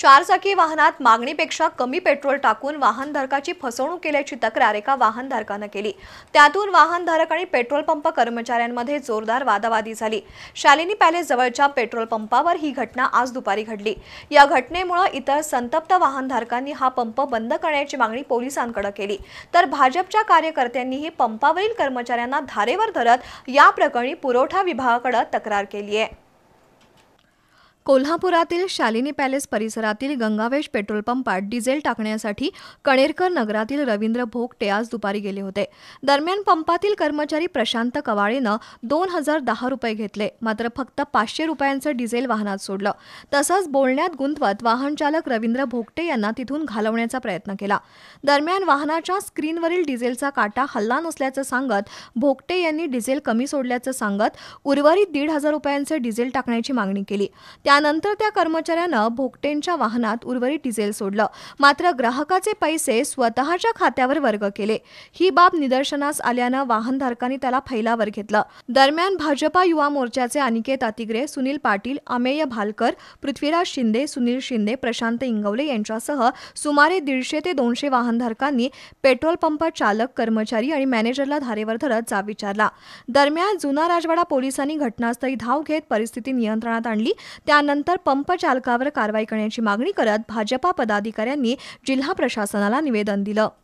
चारचाकी वाहनात मागणीपेक्षा कमी पेट्रोल टाकून वाहनधारकाची फसवणूक केल्याची तक्रार एका वाहनधारकानं केली त्यातून वाहनधारक आणि पेट्रोल पंप कर्मचाऱ्यांमध्ये जोरदार वादावादी झाली शालिनी पॅलेस जवळच्या पेट्रोल पंपावर ही घटना आज दुपारी घडली या घटनेमुळे इतर संतप्त वाहनधारकांनी हा पंप बंद करण्याची मागणी पोलिसांकडे केली तर भाजपच्या कार्यकर्त्यांनीही पंपावरील कर्मचाऱ्यांना धारेवर धरत या प्रकरणी पुरवठा विभागाकडे तक्रार केली आहे कोल्हापुरातील शालिनी पॅलेस परिसरातील गंगावेश पेट्रोल पंपात डिझेल टाकण्यासाठी कणेरकर नगरातील रवींद्र भोगटे आज दुपारी गेले होते दरम्यान पंपातील कर्मचारी प्रशांत कवाळेनं दोन हजार दहा रुपये घेतले मात्र फक्त पाचशे रुपयांचं डिझेल वाहनात सोडलं तसंच बोलण्यात गुंतवत वाहनचालक रवींद्र भोगटे यांना तिथून घालवण्याचा प्रयत्न केला दरम्यान वाहनाच्या स्क्रीनवरील डिझेलचा काटा हल्ला नसल्याचं सांगत भोगटे यांनी डिझेल कमी सोडल्याचं सांगत उर्वरित दीड हजार रुपयांचं डिझेल टाकण्याची मागणी केली त्या त्यानंतर त्या कर्मचाऱ्यानं भोगटेंच्या वाहनात उर्वरित डिझेल सोडलं मात्र ग्राहकाचे पैसे स्वतःच्या खात्यावर वर्ग केले ही बाब निदर्शनास आल्यानं वाहनधारकांनी त्याला फैलावर घेतलं दरम्यान भाजपा युवा मोर्चाचे अनिकेत अतिग्रे सुनील पाटील अमेय भालकर पृथ्वीराज शिंदे सुनील शिंदे प्रशांत इंगवले यांच्यासह सुमारे दीडशे ते दोनशे वाहनधारकांनी पेट्रोल पंप चालक कर्मचारी आणि मॅनेजरला धारेवर धरत जाब विचारला दरम्यान जुना राजवाडा पोलिसांनी घटनास्थळी धाव घेत परिस्थिती नियंत्रणात आणली त्या नंतर पंप चालकावर कारवाई करण्याची मागणी करत भाजपा पदाधिकाऱ्यांनी जिल्हा प्रशासनाला निवेदन दिलं